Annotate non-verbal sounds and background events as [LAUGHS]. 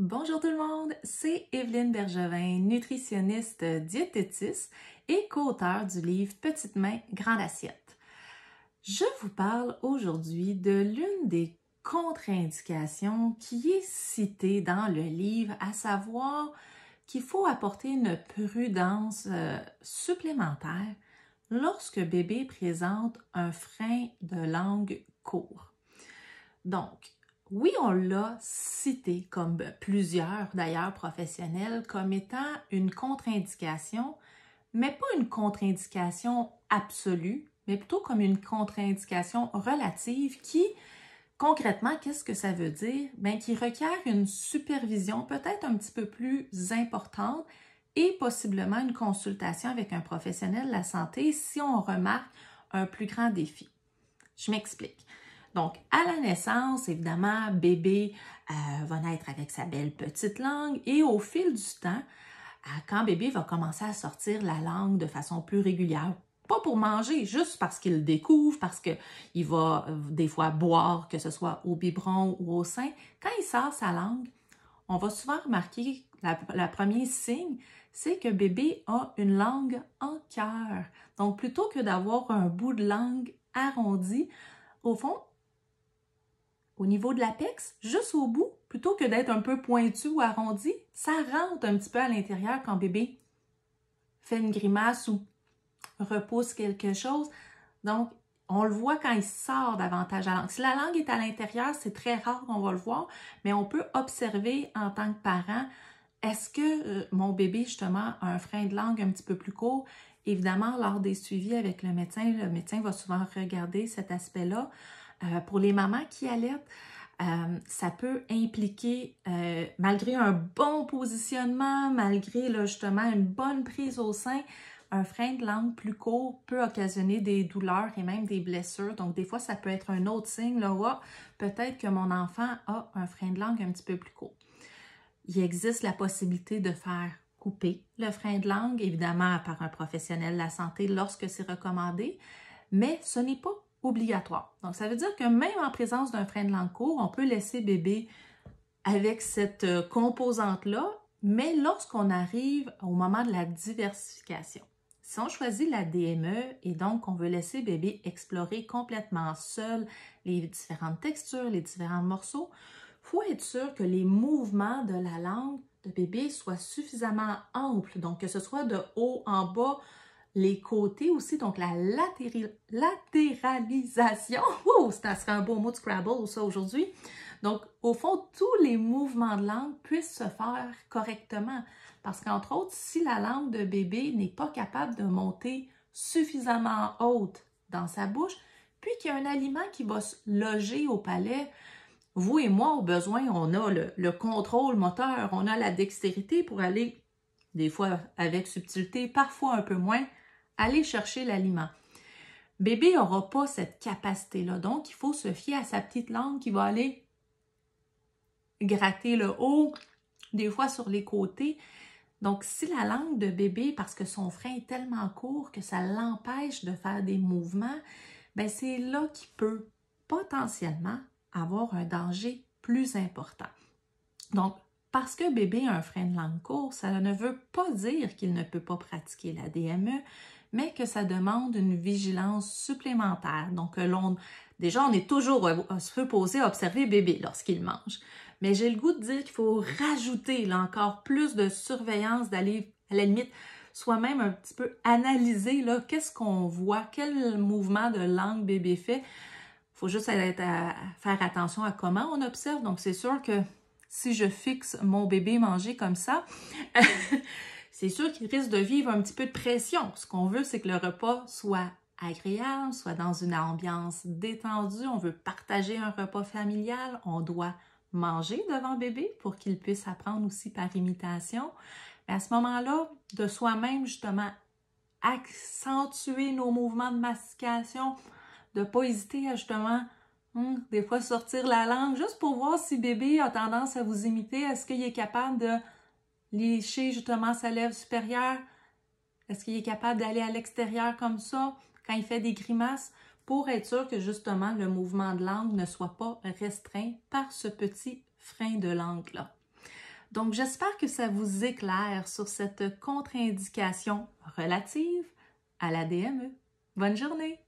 Bonjour tout le monde, c'est Evelyne Bergevin, nutritionniste diététiste et co-auteur du livre Petite main, grande assiette. Je vous parle aujourd'hui de l'une des contre-indications qui est citée dans le livre, à savoir qu'il faut apporter une prudence euh, supplémentaire lorsque bébé présente un frein de langue court. Donc, oui, on l'a cité, comme plusieurs d'ailleurs professionnels, comme étant une contre-indication, mais pas une contre-indication absolue, mais plutôt comme une contre-indication relative qui, concrètement, qu'est-ce que ça veut dire? Bien, qui requiert une supervision peut-être un petit peu plus importante et possiblement une consultation avec un professionnel de la santé si on remarque un plus grand défi. Je m'explique. Donc, à la naissance, évidemment, bébé euh, va naître avec sa belle petite langue et au fil du temps, euh, quand bébé va commencer à sortir la langue de façon plus régulière, pas pour manger, juste parce qu'il découvre, parce qu'il va euh, des fois boire, que ce soit au biberon ou au sein, quand il sort sa langue, on va souvent remarquer la, premier signe, c'est que bébé a une langue en cœur. Donc, plutôt que d'avoir un bout de langue arrondi, au fond, au niveau de l'apex, juste au bout, plutôt que d'être un peu pointu ou arrondi, ça rentre un petit peu à l'intérieur quand bébé fait une grimace ou repousse quelque chose. Donc, on le voit quand il sort davantage à langue. Si la langue est à l'intérieur, c'est très rare qu'on va le voir, mais on peut observer en tant que parent, est-ce que euh, mon bébé, justement, a un frein de langue un petit peu plus court? Évidemment, lors des suivis avec le médecin, le médecin va souvent regarder cet aspect-là. Euh, pour les mamans qui allaitent, euh, ça peut impliquer, euh, malgré un bon positionnement, malgré justement une bonne prise au sein, un frein de langue plus court peut occasionner des douleurs et même des blessures. Donc, des fois, ça peut être un autre signe, là, peut-être que mon enfant a un frein de langue un petit peu plus court. Il existe la possibilité de faire couper le frein de langue, évidemment par un professionnel de la santé lorsque c'est recommandé, mais ce n'est pas obligatoire. Donc, ça veut dire que même en présence d'un frein de langue court, on peut laisser bébé avec cette euh, composante-là, mais lorsqu'on arrive au moment de la diversification, si on choisit la DME et donc on veut laisser bébé explorer complètement seul les différentes textures, les différents morceaux, faut être sûr que les mouvements de la langue de bébé soient suffisamment amples, donc que ce soit de haut en bas, les côtés aussi, donc la latéralisation. [LAUGHS] Wow, ça serait un beau mot de Scrabble, ça, aujourd'hui. Donc, au fond, tous les mouvements de langue puissent se faire correctement. Parce qu'entre autres, si la langue de bébé n'est pas capable de monter suffisamment haute dans sa bouche, puis qu'il y a un aliment qui va se loger au palais, vous et moi, au besoin, on a le contrôle moteur, on a la dextérité pour aller, des fois avec subtilité, parfois un peu moins, aller chercher l'aliment. Bébé n'aura pas cette capacité-là, donc il faut se fier à sa petite langue qui va aller gratter le haut, des fois sur les côtés. Donc, si la langue de bébé, parce que son frein est tellement court que ça l'empêche de faire des mouvements, ben c'est là qu'il peut potentiellement avoir un danger plus important. Donc, parce que bébé a un frein de langue court, ça ne veut pas dire qu'il ne peut pas pratiquer la DME, mais que ça demande une vigilance supplémentaire. Donc, euh, déjà, on est toujours euh, supposé observer bébé lorsqu'il mange. Mais j'ai le goût de dire qu'il faut rajouter là, encore plus de surveillance, d'aller à la limite soi-même un petit peu analyser là, qu'est-ce qu'on voit, quel mouvement de langue bébé fait. Il faut juste être faire attention à comment on observe. Donc, c'est sûr que si je fixe mon bébé manger comme ça, [LAUGHS] c'est sûr qu'il risque de vivre un petit peu de pression. Ce qu'on veut, c'est que le repas soit agréable, soit dans une ambiance détendue. On veut partager un repas familial. On doit manger devant bébé pour qu'il puisse apprendre aussi par imitation. Mais à ce moment-là, de soi-même, justement, accentuer nos mouvements de mastication, de ne pas hésiter à justement hum, des fois sortir la langue juste pour voir si bébé a tendance à vous imiter. Est-ce qu'il est capable de Licher justement sa lèvre supérieure? Est-ce qu'il est capable d'aller à l'extérieur comme ça quand il fait des grimaces pour être sûr que justement le mouvement de langue ne soit pas restreint par ce petit frein de langue-là? Donc j'espère que ça vous éclaire sur cette contre-indication relative à la DME. Bonne journée!